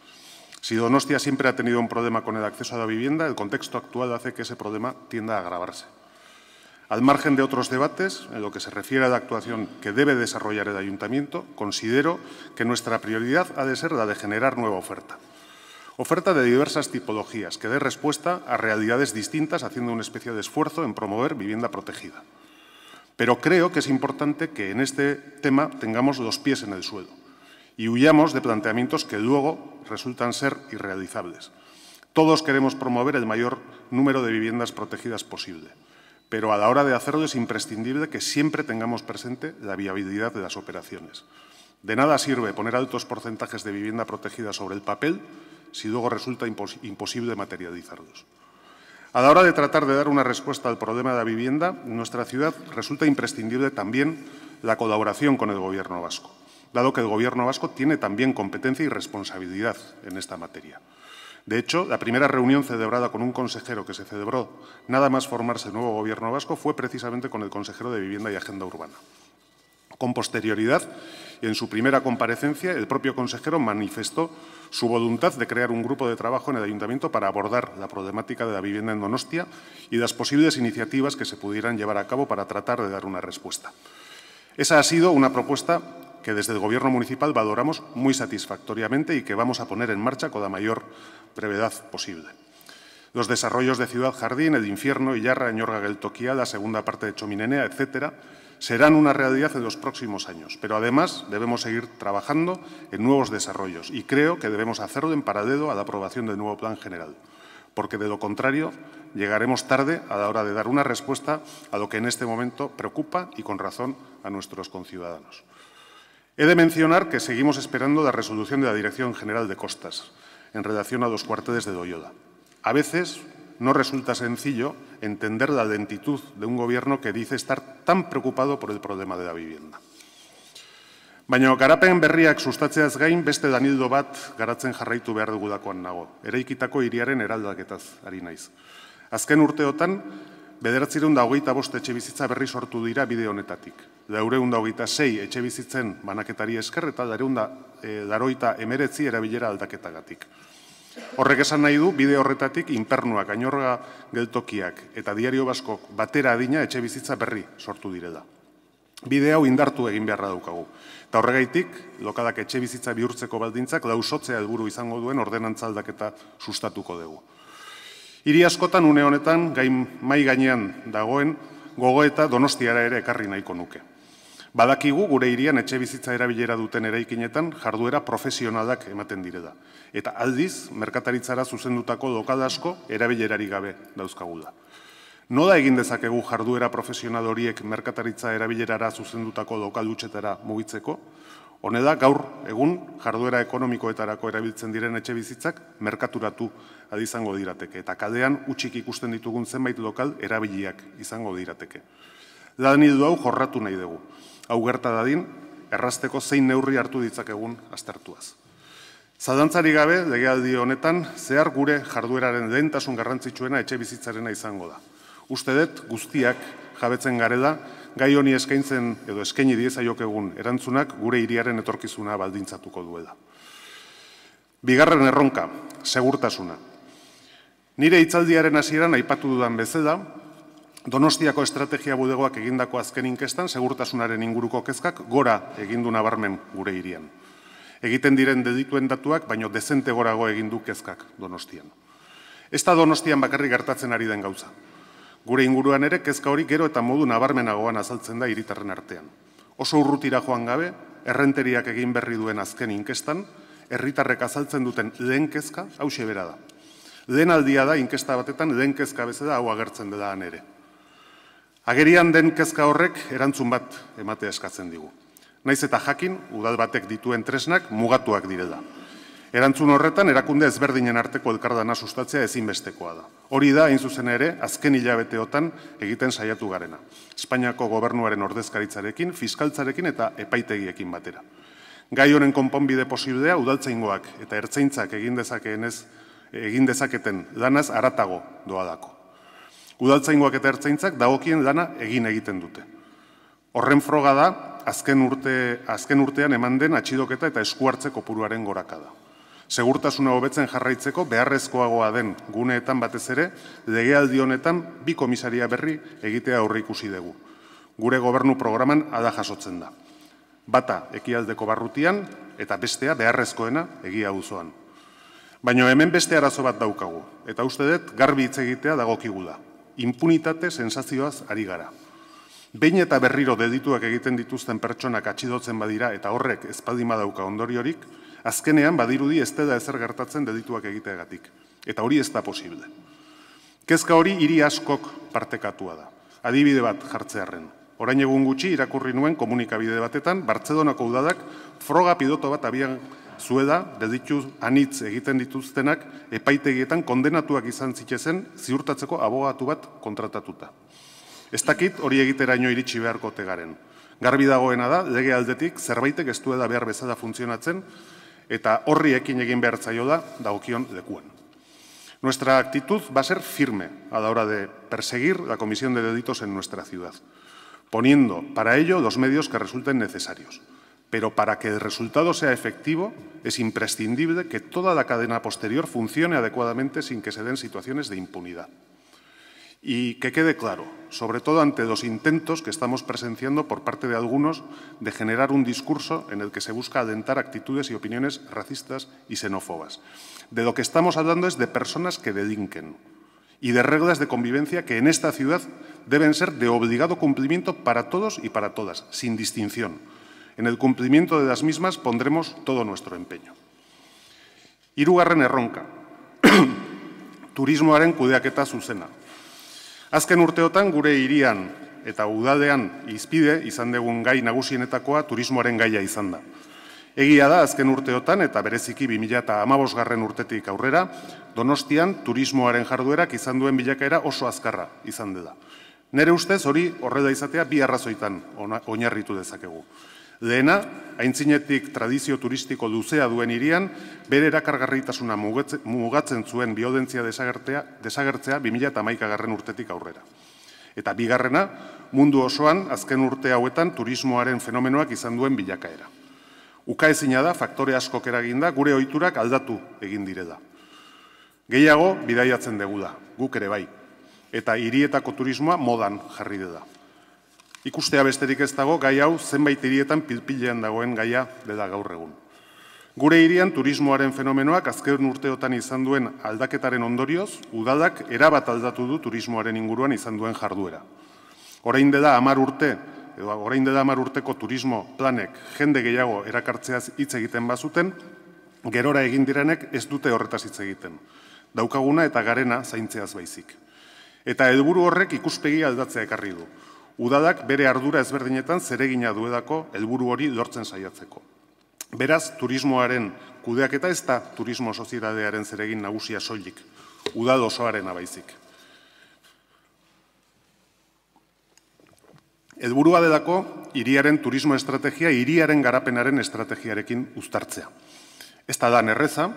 Si Donostia siempre ha tenido un problema con el acceso a la vivienda, el contexto actual hace que ese problema tienda a agravarse. Al margen de otros debates, en lo que se refiere a la actuación que debe desarrollar el ayuntamiento, considero que nuestra prioridad ha de ser la de generar nueva oferta. Oferta de diversas tipologías que dé respuesta a realidades distintas haciendo una especie de esfuerzo en promover vivienda protegida. Pero creo que es importante que en este tema tengamos los pies en el suelo y huyamos de planteamientos que luego resultan ser irrealizables. Todos queremos promover el mayor número de viviendas protegidas posible, pero a la hora de hacerlo es imprescindible que siempre tengamos presente la viabilidad de las operaciones. De nada sirve poner altos porcentajes de vivienda protegida sobre el papel si luego resulta imposible materializarlos. A la hora de tratar de dar una respuesta al problema de la vivienda, en nuestra ciudad resulta imprescindible también la colaboración con el Gobierno vasco dado que el Gobierno vasco tiene también competencia y responsabilidad en esta materia. De hecho, la primera reunión celebrada con un consejero que se celebró nada más formarse el nuevo Gobierno vasco fue precisamente con el consejero de Vivienda y Agenda Urbana. Con posterioridad, en su primera comparecencia, el propio consejero manifestó su voluntad de crear un grupo de trabajo en el ayuntamiento para abordar la problemática de la vivienda en Donostia y las posibles iniciativas que se pudieran llevar a cabo para tratar de dar una respuesta. Esa ha sido una propuesta que desde el Gobierno municipal valoramos muy satisfactoriamente y que vamos a poner en marcha con la mayor brevedad posible. Los desarrollos de Ciudad Jardín, El Infierno, Illarra, Añorga, Geltoquía, la segunda parte de Chominenea, etcétera, serán una realidad en los próximos años. Pero además debemos seguir trabajando en nuevos desarrollos y creo que debemos hacerlo en paralelo a la aprobación del nuevo plan general, porque de lo contrario llegaremos tarde a la hora de dar una respuesta a lo que en este momento preocupa y con razón a nuestros conciudadanos. He de mencionar que seguimos esperando la resolución de la Dirección General de Costas en relación a los cuarteles de doyoda A veces no resulta sencillo entender la lentitud de un gobierno que dice estar tan preocupado por el problema de la vivienda. Baina garapen berriak sustatzeaz gain beste danildo bat garatzen jarraitu behar dugulakoan nago, eraikitako hiriaren eraldaketaz ari naiz. Azken urteotan, bederatzireun da hogeita bost etxe bizitza berri sortu dira bide honetatik. Laureun da hogeita sei etxe bizitzen banaketari esker eta dareun da eh, emeretzi erabilera aldaketagatik. Horrek esan nahi du, bide horretatik inpernuak, ainorga geltokiak eta diario baskok batera adina etxe bizitza berri sortu direla. Bide hau indartu egin beharra daukagu. Eta horregaitik, lokadak etxe bizitza bihurtzeko baldintzak lausotzea helburu izango duen ordenantzaldaketa sustatuko dugu. Iri askotan une honetan gain mai gainean dagoen gogo eta donostiara ere ekarri nahiko nuke. Badakigu gure irian etxe bizitza erabilera duten eraikinetan jarduera profesionalak ematen dire da. Eta aldiz, merkataritzara zuzendutako dokada asko erabilerari gabe dauzkagu da. Noda egin dezakegu jarduera profesional horiek merkataritza erabilerara zuzendutako dokalutxetara mugitzeko, Hone da, gaur egun jarduera ekonomikoetarako erabiltzen diren etxe bizitzak merkaturatu adizango dirateke. Eta kadean utxik ikusten ditugun zenbait lokal erabiliak izango dirateke. Lan idu hau jorratu nahi dugu. Hau gerta dadin, errazteko zein neurri hartu ditzakegun aztertuaz. Zadantzari gabe, legealdi honetan, zehar gure jardueraren lehentasun garrantzitsuena etxe bizitzarena izango da. Uste dut, guztiak jabetzen garela, gai honi eskaintzen edo eskaini dieza egun erantzunak gure iriaren etorkizuna baldintzatuko duela. Bigarren erronka, segurtasuna. Nire itzaldiaren hasieran aipatu dudan bezala, Donostiako estrategia budegoak egindako azken inkestan segurtasunaren inguruko kezkak gora egindu nabarmen gure irian. Egiten diren dedituen datuak, baino dezente gorago egindu kezkak Donostian. Ez da Donostian bakarrik gertatzen ari den gauza. Gure inguruan ere, kezka hori gero eta modu nabarmenagoan azaltzen da hiritarren artean. Oso urrutira joan gabe, errenteriak egin berri duen azken inkestan, herritarrek azaltzen duten lehen kezka, hau bera da. Lehen aldia da, inkesta batetan, lehen kezka bezala hau agertzen dela ere. Agerian den kezka horrek erantzun bat ematea eskatzen digu. Naiz eta jakin, udal batek dituen tresnak mugatuak direla. Erantzun horretan, erakunde ezberdinen arteko elkardana nasustatzea ezinbestekoa da. Hori da, hain zuzen ere, azken hilabeteotan egiten saiatu garena. Espainiako gobernuaren ordezkaritzarekin, fiskaltzarekin eta epaitegiekin batera. Gai honen konponbide posibidea, udaltzaingoak eta ertzaintzak egin dezakeenez, egin dezaketen lanaz aratago doadako. Udaltzaingoak eta ertzaintzak dagokien lana egin egiten dute. Horren froga da, azken, urtean eman den atxidoketa eta eskuartze kopuruaren gorakada segurtasuna hobetzen jarraitzeko beharrezkoagoa den guneetan batez ere, legealdi honetan bi komisaria berri egitea aurre dugu. Gure gobernu programan ada jasotzen da. Bata ekialdeko barrutian eta bestea beharrezkoena egia uzoan. Baina hemen beste arazo bat daukagu eta uste dut garbi hitz egitea dagokigu da. Impunitate sensazioaz ari gara. Behin eta berriro delituak egiten dituzten pertsonak atxidotzen badira eta horrek ezpaldima dauka ondoriorik, Azkenean, badirudi ez da ezer gertatzen dedituak egiteagatik. Eta hori ez da posible. Kezka hori hiri askok partekatua da. Adibide bat jartzearen. Orain egun gutxi irakurri nuen komunikabide batetan, Bartzedonako udadak froga pidoto bat abian zueda, deditu anitz egiten dituztenak, epaitegietan kondenatuak izan zitezen ziurtatzeko abogatu bat kontratatuta. Ez dakit hori egitera iritsi beharko tegaren. Garbi dagoena da, lege aldetik, zerbaitek ez du eda behar bezala funtzionatzen, eta orri ekin egin behar da Nuestra actitud va a ser firme a la hora de perseguir la comisión de delitos en nuestra ciudad, poniendo para ello los medios que resulten necesarios. Pero para que el resultado sea efectivo, es imprescindible que toda la cadena posterior funcione adecuadamente sin que se den situaciones de impunidad. Y que quede claro, sobre todo ante los intentos que estamos presenciando por parte de algunos de generar un discurso en el que se busca alentar actitudes y opiniones racistas y xenófobas. De lo que estamos hablando es de personas que delinquen y de reglas de convivencia que en esta ciudad deben ser de obligado cumplimiento para todos y para todas, sin distinción. En el cumplimiento de las mismas pondremos todo nuestro empeño. Iruga erronka, Turismo kudeaketa zuzena. Azken urteotan gure irian eta udaldean izpide izan degun gai nagusienetakoa turismoaren gaia izan da. Egia da, azken urteotan eta bereziki 2000 eta amabosgarren urtetik aurrera, donostian turismoaren jarduerak izan duen bilakaera oso azkarra izan dela. Nere ustez hori horre izatea bi arrazoitan oinarritu dezakegu. Lehena, aintzinetik tradizio turistiko duzea duen irian, bere erakargarritasuna mugatzen zuen biodentzia desagertzea, desagertzea 2008 garren urtetik aurrera. Eta bigarrena, mundu osoan azken urte hauetan turismoaren fenomenoak izan duen bilakaera. Uka ezina da, faktore askok eraginda, gure ohiturak aldatu egin direla. Gehiago, bidaiatzen dugu da, guk ere bai. Eta hirietako turismoa modan jarri dela. da ikustea besterik ez dago gai hau zenbait hirietan pilpilean dagoen gaia dela gaur egun. Gure hirian turismoaren fenomenoak azken urteotan izan duen aldaketaren ondorioz, udalak erabat aldatu du turismoaren inguruan izan duen jarduera. Orain dela amar urte, edo orain dela amar urteko turismo planek jende gehiago erakartzeaz hitz egiten bazuten, gerora egin direnek ez dute horretaz hitz egiten. Daukaguna eta garena zaintzeaz baizik. Eta helburu horrek ikuspegi aldatzea ekarri du. Udalak bere ardura ezberdinetan zeregina duedako helburu hori lortzen saiatzeko. Beraz, turismoaren kudeak eta ez da turismo sozietatearen zeregin nagusia soilik, udal osoaren abaizik. Elburu adelako, iriaren turismo estrategia, iriaren garapenaren estrategiarekin uztartzea. Ez da dan erreza,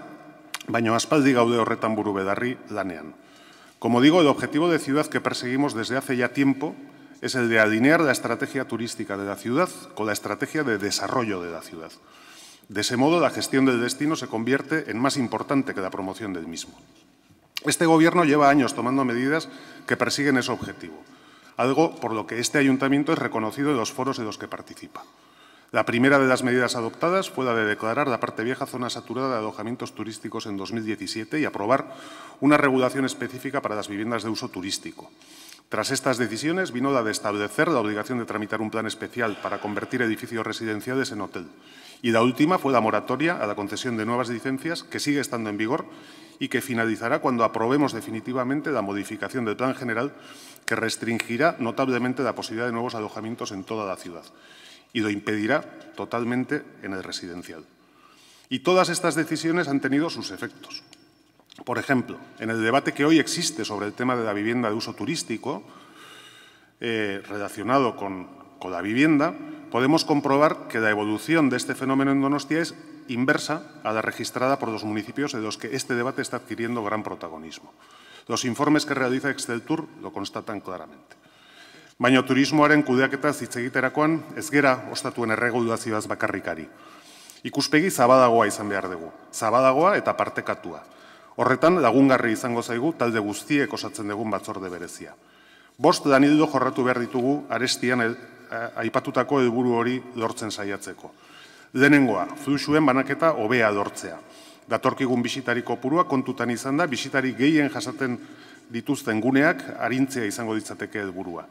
baino aspaldi gaude horretan buru bedarri lanean. Como digo, el objetivo de ciudad que perseguimos desde hace ya tiempo, es el de alinear la estrategia turística de la ciudad con la estrategia de desarrollo de la ciudad. De ese modo, la gestión del destino se convierte en más importante que la promoción del mismo. Este Gobierno lleva años tomando medidas que persiguen ese objetivo, algo por lo que este ayuntamiento es reconocido en los foros en los que participa. La primera de las medidas adoptadas fue la de declarar la parte vieja zona saturada de alojamientos turísticos en 2017 y aprobar una regulación específica para las viviendas de uso turístico. Tras estas decisiones, vino la de establecer la obligación de tramitar un plan especial para convertir edificios residenciales en hotel. Y la última fue la moratoria a la concesión de nuevas licencias, que sigue estando en vigor y que finalizará cuando aprobemos definitivamente la modificación del plan general, que restringirá notablemente la posibilidad de nuevos alojamientos en toda la ciudad y lo impedirá totalmente en el residencial. Y todas estas decisiones han tenido sus efectos. Por ejemplo, en el debate que hoy existe sobre el tema de la vivienda de uso turístico, eh, relacionado con, la vivienda, podemos comprobar que la evolución de este fenómeno en Donostia es inversa a la registrada por los municipios de los que este debate está adquiriendo gran protagonismo. Los informes que realiza Exceltur lo constatan claramente. Baina turismoaren kudeaketaz hitz egiterakoan ez gera ostatuen erregulazioaz bakarrikari. Ikuspegi zabadagoa izan behar dugu, zabadagoa eta partekatua. Horretan, lagungarri izango zaigu talde guztiek osatzen dugun batzorde berezia. Bost, danidudo jorratu behar ditugu arestian eh, aipatutako helburu hori lortzen saiatzeko. Lehenengoa, fluxuen banaketa hobea lortzea. Datorkigun bisitari kopurua kontutan izan da, bisitari gehien jasaten dituzten guneak arintzea izango ditzateke helburua.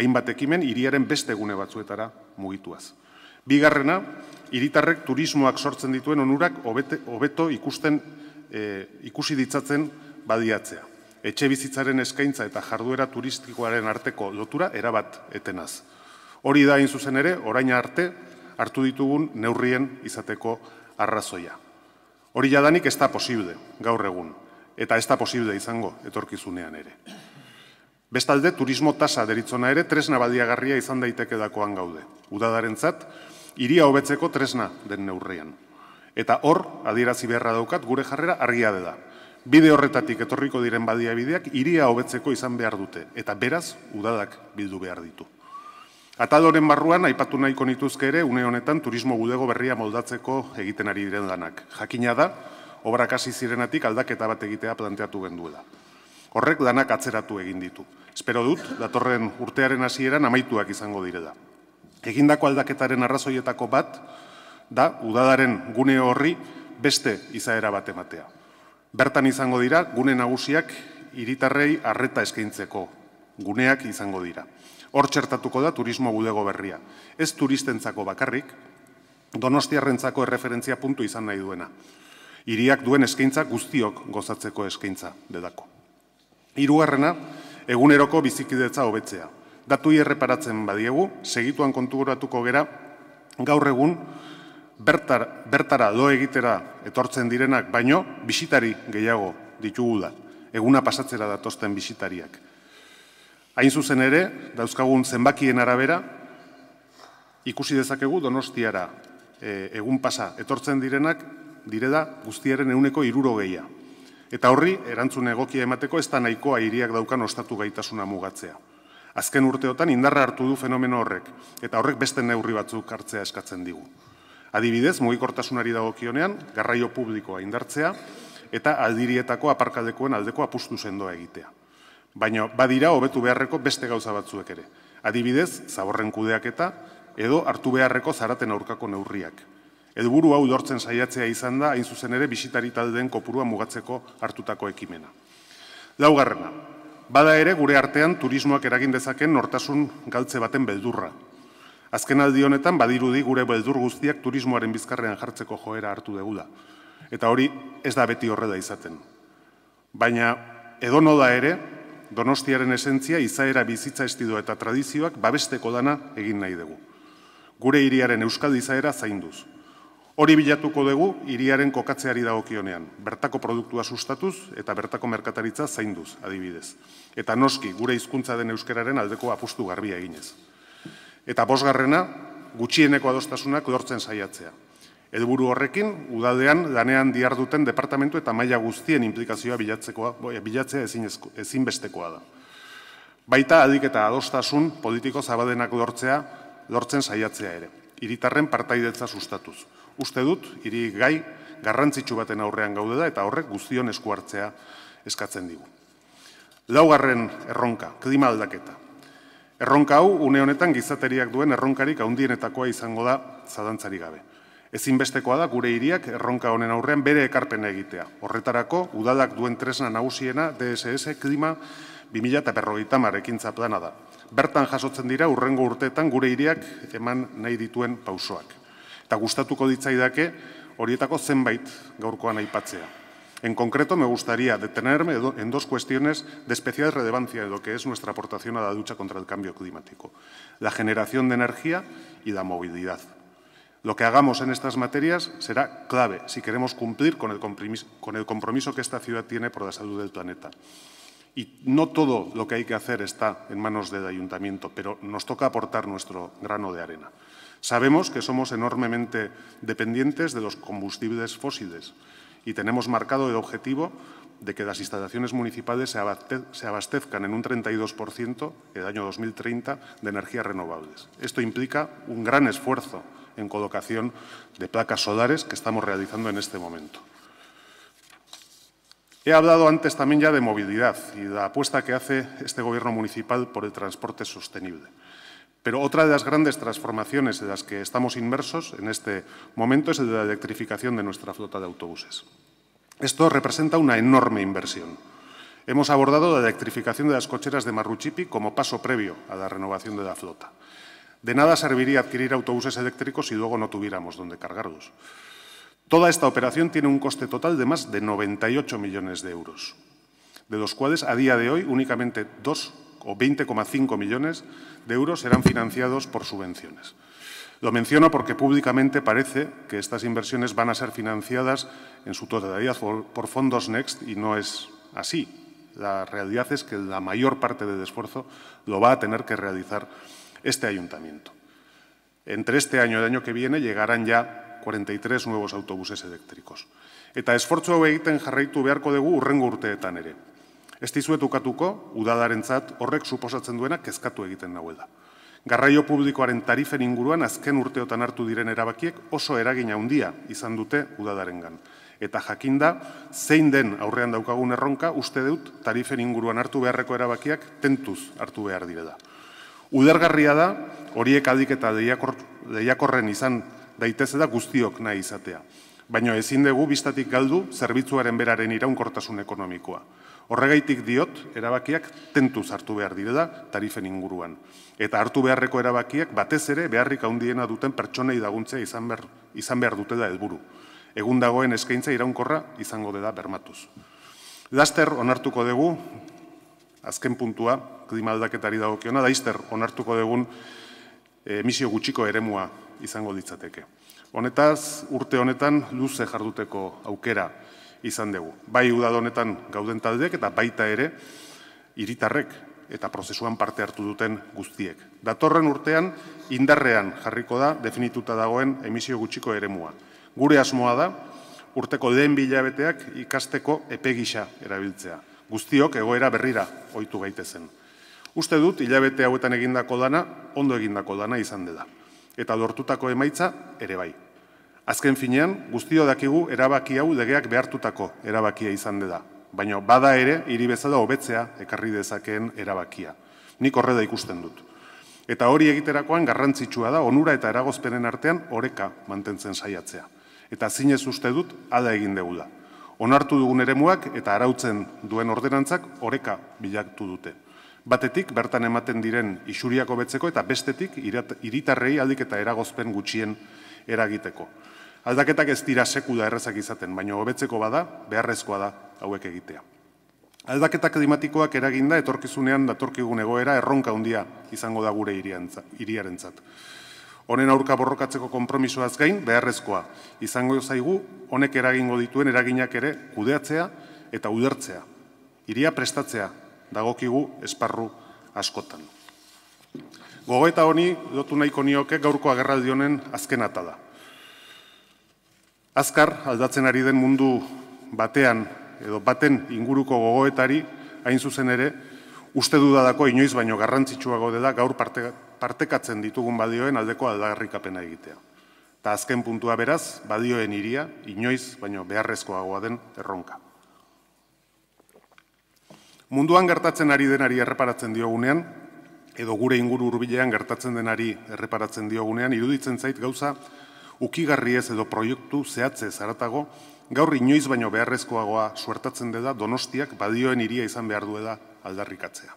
Hainbat ekimen, iriaren beste gune batzuetara mugituaz. Bigarrena, iritarrek turismoak sortzen dituen onurak hobeto ikusten dituzten, e, ikusi ditzatzen badiatzea. Etxe bizitzaren eskaintza eta jarduera turistikoaren arteko lotura erabat etenaz. Hori da zuzen ere, orain arte, hartu ditugun neurrien izateko arrazoia. Hori jadanik ez da posible, gaur egun, eta ez da posible izango etorkizunean ere. Bestalde, turismo tasa deritzona ere tresna badiagarria izan daitekedakoan gaude. Udadarentzat, iria hobetzeko tresna den neurrian. Eta hor, adierazi beharra daukat, gure jarrera argia dela. Bide horretatik etorriko diren bideak iria hobetzeko izan behar dute, eta beraz, udadak bildu behar ditu. Ataloren barruan, aipatu nahiko nituzke ere, une honetan turismo gudego berria moldatzeko egiten ari diren lanak. Jakina da, obrak hasi zirenatik aldaketa bat egitea planteatu genduela. Horrek lanak atzeratu egin ditu. Espero dut, datorren urtearen hasieran amaituak izango direla. Egindako aldaketaren arrazoietako bat, da udadaren gune horri beste izaera bat ematea. Bertan izango dira gune nagusiak hiritarrei arreta eskaintzeko guneak izango dira. Hor txertatuko da turismo gudego berria. Ez turistentzako bakarrik, donostiarrentzako erreferentzia puntu izan nahi duena. Iriak duen eskaintza guztiok gozatzeko eskaintza dedako. Hirugarrena eguneroko bizikidetza hobetzea. Datu erreparatzen badiegu, segituan konturatuko gera, gaur egun, bertar, bertara do egitera etortzen direnak, baino, bisitari gehiago ditugu da, eguna pasatzera datosten bisitariak. Hain zuzen ere, dauzkagun zenbakien arabera, ikusi dezakegu donostiara e, egun pasa etortzen direnak, dire da guztiaren euneko iruro gehia. Eta horri, erantzun egokia emateko ez da nahikoa hiriak daukan ostatu gaitasuna mugatzea. Azken urteotan indarra hartu du fenomeno horrek, eta horrek beste neurri batzuk hartzea eskatzen digu. Adibidez, mugikortasunari dagokionean, garraio publikoa indartzea eta aldirietako aparkadekoen aldeko apustu sendoa egitea. Baina badira hobetu beharreko beste gauza batzuek ere. Adibidez, zaborren kudeak eta edo hartu beharreko zaraten aurkako neurriak. Edburu hau dortzen saiatzea izan da, hain zuzen ere bisitari taldeen kopurua mugatzeko hartutako ekimena. Laugarrena, bada ere gure artean turismoak eragin dezaken nortasun galtze baten beldurra, Azken honetan, badirudi gure beldur guztiak turismoaren bizkarrean jartzeko joera hartu dugu da. Eta hori ez da beti horre da izaten. Baina edono da ere, donostiaren esentzia izaera bizitza estido eta tradizioak babesteko dana egin nahi dugu. Gure iriaren euskal izaera zainduz. Hori bilatuko dugu iriaren kokatzeari dagokionean, bertako produktua sustatuz eta bertako merkataritza zainduz, adibidez. Eta noski, gure hizkuntza den euskararen aldeko apustu garbia eginez eta bosgarrena gutxieneko adostasunak lortzen saiatzea. Edburu horrekin, udadean danean diarduten duten departamentu eta maila guztien implikazioa bilatzekoa, eh, bilatzea ezinbestekoa da. Baita adiketa, adostasun politiko zabadenak lortzea, lortzen saiatzea ere. Iritarren partaidetza sustatuz. Uste dut, hiri gai garrantzitsu baten aurrean gaudeda eta horrek guztion esku hartzea eskatzen digu. Laugarren erronka, klima aldaketa. Erronka hau, une honetan gizateriak duen erronkarik haundienetakoa izango da zadantzari gabe. Ezinbestekoa da gure iriak erronka honen aurrean bere ekarpena egitea. Horretarako, udalak duen tresna nagusiena DSS klima 2000 eta perrogeita marekin zaplana da. Bertan jasotzen dira, urrengo urteetan gure iriak eman nahi dituen pausoak. Eta gustatuko ditzaidake horietako zenbait gaurkoan aipatzea. En concreto, me gustaría detenerme en dos cuestiones de especial relevancia en lo que es nuestra aportación a la lucha contra el cambio climático, la generación de energía y la movilidad. Lo que hagamos en estas materias será clave si queremos cumplir con el compromiso, con el compromiso que esta ciudad tiene por la salud del planeta. Y no todo lo que hay que hacer está en manos del ayuntamiento, pero nos toca aportar nuestro grano de arena. Sabemos que somos enormemente dependientes de los combustibles fósiles, y tenemos marcado el objetivo de que las instalaciones municipales se abastezcan en un 32% el año 2030 de energías renovables. Esto implica un gran esfuerzo en colocación de placas solares que estamos realizando en este momento. He hablado antes también ya de movilidad y de la apuesta que hace este Gobierno municipal por el transporte sostenible. Pero otra de las grandes transformaciones en las que estamos inmersos en este momento es la electrificación de nuestra flota de autobuses. Esto representa una enorme inversión. Hemos abordado la electrificación de las cocheras de Marruchipi como paso previo a la renovación de la flota. De nada serviría adquirir autobuses eléctricos si luego no tuviéramos dónde cargarlos. Toda esta operación tiene un coste total de más de 98 millones de euros, de los cuales a día de hoy únicamente dos o 20,5 millones de euros serán financiados por subvenciones. Lo menciono porque públicamente parece que estas inversiones van a ser financiadas en su totalidad por, fondos Next y no es así. La realidad es que la mayor parte del esfuerzo lo va a tener que realizar este ayuntamiento. Entre este año y el año que viene llegarán ya 43 nuevos autobuses eléctricos. Eta esfortzu hau egiten jarraitu beharko dugu urrengo urteetan ere. Ez dizuet ukatuko, udadarentzat horrek suposatzen duena kezkatu egiten nahuela. Garraio publikoaren tarifen inguruan azken urteotan hartu diren erabakiek oso eragina handia izan dute udadarengan. Eta jakinda, zein den aurrean daukagun erronka, uste dut tarifen inguruan hartu beharreko erabakiak tentuz hartu behar dire da. Udergarria da, horiek adik eta deiakorren izan daitez eda guztiok nahi izatea. Baina ezin dugu biztatik galdu zerbitzuaren beraren iraunkortasun ekonomikoa. Horregaitik diot, erabakiak tentuz hartu behar direla tarifen inguruan. Eta hartu beharreko erabakiak batez ere beharrik handiena duten pertsonei daguntzea izan behar, izan behar dutela helburu. Egun dagoen eskaintza iraunkorra izango dela bermatuz. Laster onartuko dugu, azken puntua, klima aldaketari dagokiona, onartuko dugun emisio eh, gutxiko eremua izango ditzateke. Honetaz, urte honetan luze jarduteko aukera, izan dugu. Bai udad honetan gauden eta baita ere hiritarrek eta prozesuan parte hartu duten guztiek. Datorren urtean indarrean jarriko da definituta dagoen emisio gutxiko eremua. Gure asmoa da urteko den bilabeteak ikasteko epegisa erabiltzea. Guztiok egoera berrira ohitu gaitezen. Uste dut hilabete hauetan egindako dana ondo egindako dana izan dela eta lortutako emaitza ere bai. Azken finean, guztio dakigu erabaki hau legeak behartutako erabakia izan dela. Baina bada ere, hiri bezala hobetzea ekarri dezakeen erabakia. Nik horre ikusten dut. Eta hori egiterakoan garrantzitsua da onura eta eragozpenen artean oreka mantentzen saiatzea. Eta zinez uste dut, ala egin dugu Onartu dugun eremuak eta arautzen duen ordenantzak oreka bilaktu dute. Batetik bertan ematen diren isuriako betzeko eta bestetik iritarrei aldik eta eragozpen gutxien eragiteko. Aldaketak ez dira sekuda errezak izaten, baina hobetzeko bada, beharrezkoa da hauek egitea. Aldaketak klimatikoak eraginda etorkizunean datorkigun egoera erronka handia izango da gure zat. Honen aurka borrokatzeko konpromisoaz gain beharrezkoa izango zaigu honek eragingo dituen eraginak ere kudeatzea eta udertzea. Iria prestatzea dagokigu esparru askotan. Gogo eta honi dotu nahiko nioke gaurko gerraldionen azkenata da. Azkar aldatzen ari den mundu batean edo baten inguruko gogoetari hain zuzen ere uste dudadako inoiz baino garrantzitsuago dela gaur partekatzen ditugun badioen aldeko aldagarrikapena egitea. Ta azken puntua beraz, badioen iria inoiz baino beharrezkoagoa den erronka. Munduan gertatzen ari denari erreparatzen diogunean, edo gure inguru hurbilean gertatzen denari erreparatzen diogunean, iruditzen zait gauza ukigarri ez edo proiektu zehatze zaratago, gaur inoiz baino beharrezkoagoa suertatzen dela donostiak badioen iria izan behar duela aldarrikatzea.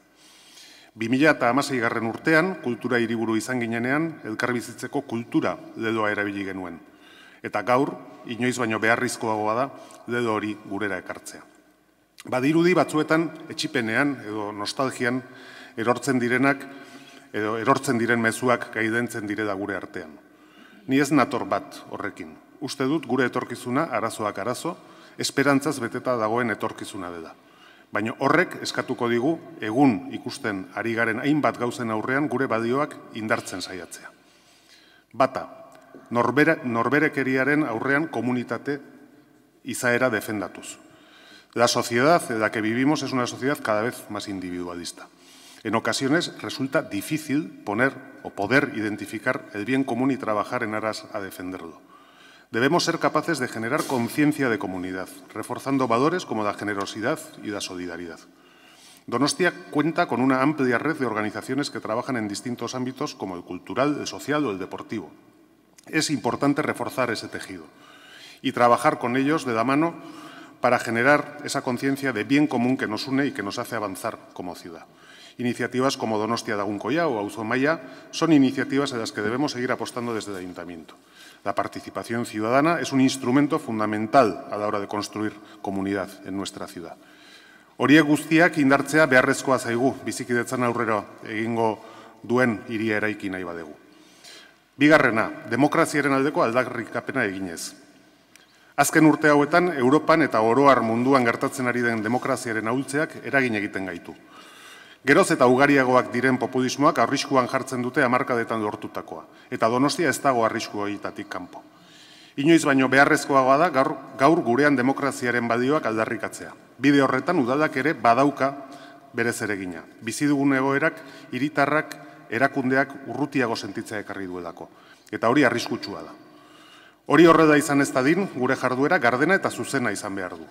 2008 garren urtean, kultura hiriburu izan ginenean, elkarbizitzeko kultura ledoa erabili genuen. Eta gaur, inoiz baino beharrizkoagoa da, ledo hori gurera ekartzea. Badirudi batzuetan, etxipenean edo nostalgian, erortzen direnak, edo erortzen diren mezuak gaidentzen direla gure artean ni ez nator bat horrekin. Uste dut gure etorkizuna arazoak arazo, esperantzaz beteta dagoen etorkizuna dela. Baina horrek eskatuko digu egun ikusten ari garen hainbat gauzen aurrean gure badioak indartzen saiatzea. Bata, norbere, norberekeriaren aurrean komunitate izaera defendatuz. La sociedad en la que vivimos es una sociedad cada vez más individualista. En ocasiones resulta difícil poner o poder identificar el bien común y trabajar en aras a defenderlo. Debemos ser capaces de generar conciencia de comunidad, reforzando valores como la generosidad y la solidaridad. Donostia cuenta con una amplia red de organizaciones que trabajan en distintos ámbitos como el cultural, el social o el deportivo. Es importante reforzar ese tejido y trabajar con ellos de la mano para generar esa conciencia de bien común que nos une y que nos hace avanzar como ciudad. Iniciativas como Donostia de Aguncoya o Auzo Maya son iniciativas en las que debemos seguir apostando desde el Ayuntamiento. La participación ciudadana es un instrumento fundamental a la hora de construir comunidad en nuestra ciudad. Horiek guztiak indartzea beharrezkoa zaigu, bizikidetzan aurrera egingo duen iria eraiki nahi badegu. Bigarrena, demokraziaren aldeko aldakrikapena eginez. Azken urte hauetan, Europan eta oroar munduan gertatzen ari den demokraziaren ahultzeak eragin egiten gaitu. Geroz eta ugariagoak diren populismoak arriskuan jartzen dute amarkadetan lortutakoa. Eta donostia ez dago arrisku horietatik kanpo. Inoiz baino beharrezkoagoa da gaur, gaur gurean demokraziaren badioak aldarrikatzea. Bide horretan udalak ere badauka bere zeregina. Bizi dugun egoerak, hiritarrak erakundeak urrutiago sentitza ekarri duelako. Eta hori arriskutsua da. Hori horre da izan ez da gure jarduera gardena eta zuzena izan behar du.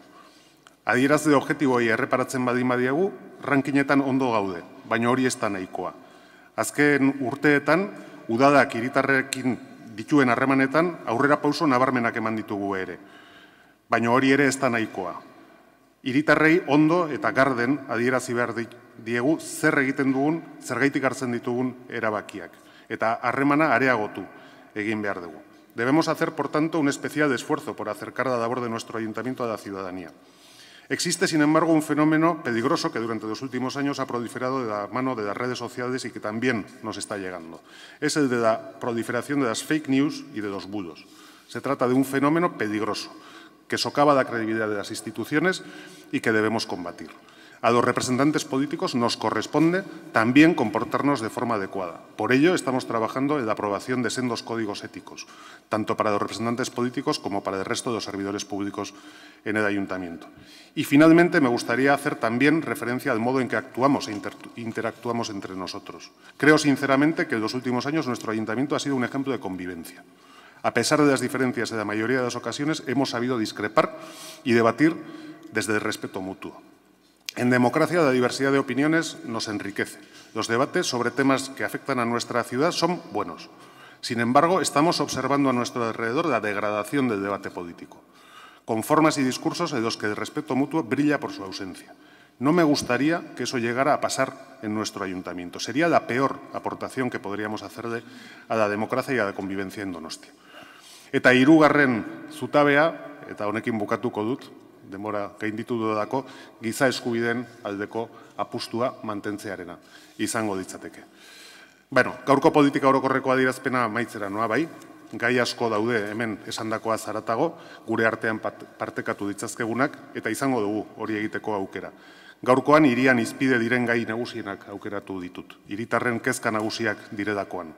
Adierazde objetiboa erreparatzen badin badiagu, rankinetan ondo gaude, baina hori ez da nahikoa. Azken urteetan, udadak iritarrekin dituen harremanetan, aurrera pauso nabarmenak eman ditugu ere. Baina hori ere ez da nahikoa. Iritarrei ondo eta garden adierazi behar diegu zer egiten dugun, zer gaitik hartzen ditugun erabakiak. Eta harremana areagotu egin behar dugu. Debemos hacer, por tanto, un especial esfuerzo por acercar la labor de nuestro ayuntamiento a la ciudadanía. Existe, sin embargo, un fenómeno peligroso que durante los últimos años ha proliferado de la mano de las redes sociales y que también nos está llegando. Es el de la proliferación de las fake news y de los bulos. Se trata de un fenómeno peligroso que socava la credibilidad de las instituciones y que debemos combatir. A los representantes políticos nos corresponde también comportarnos de forma adecuada. Por ello, estamos trabajando en la aprobación de sendos códigos éticos, tanto para los representantes políticos como para el resto de los servidores públicos en el ayuntamiento. Y finalmente, me gustaría hacer también referencia al modo en que actuamos e interactuamos entre nosotros. Creo sinceramente que en los últimos años nuestro ayuntamiento ha sido un ejemplo de convivencia. A pesar de las diferencias en la mayoría de las ocasiones, hemos sabido discrepar y debatir desde el respeto mutuo. En democracia la diversidad de opiniones nos enriquece. Los debates sobre temas que afectan a nuestra ciudad son buenos. Sin embargo, estamos observando a nuestro alrededor la degradación del debate político, con formas y discursos en los que el respeto mutuo brilla por su ausencia. No me gustaría que eso llegara a pasar en nuestro ayuntamiento. Sería la peor aportación que podríamos hacerle a la democracia y a la convivencia en Donostia. Eta zutabea, eta demora gainditu dudako, giza eskubiden aldeko apustua mantentzearena, izango ditzateke. Bueno, gaurko politika horokorrekoa dirazpena maitzera, noa bai? Gai asko daude hemen esandakoa zaratago, gure artean partekatu ditzazkegunak, eta izango dugu hori egiteko aukera. Gaurkoan irian izpide diren gai nagusienak aukeratu ditut, hiritarren kezka nagusiak diredakoan.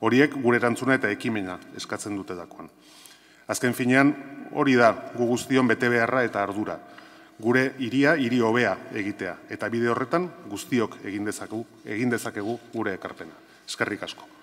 Horiek gure erantzuna eta ekimena eskatzen dute dakoan. Azken finean, hori da gu guztion bete beharra eta ardura. Gure iria, hiri hobea egitea. Eta bide horretan, guztiok egin egin dezakegu gure ekarpena. Eskerrik asko.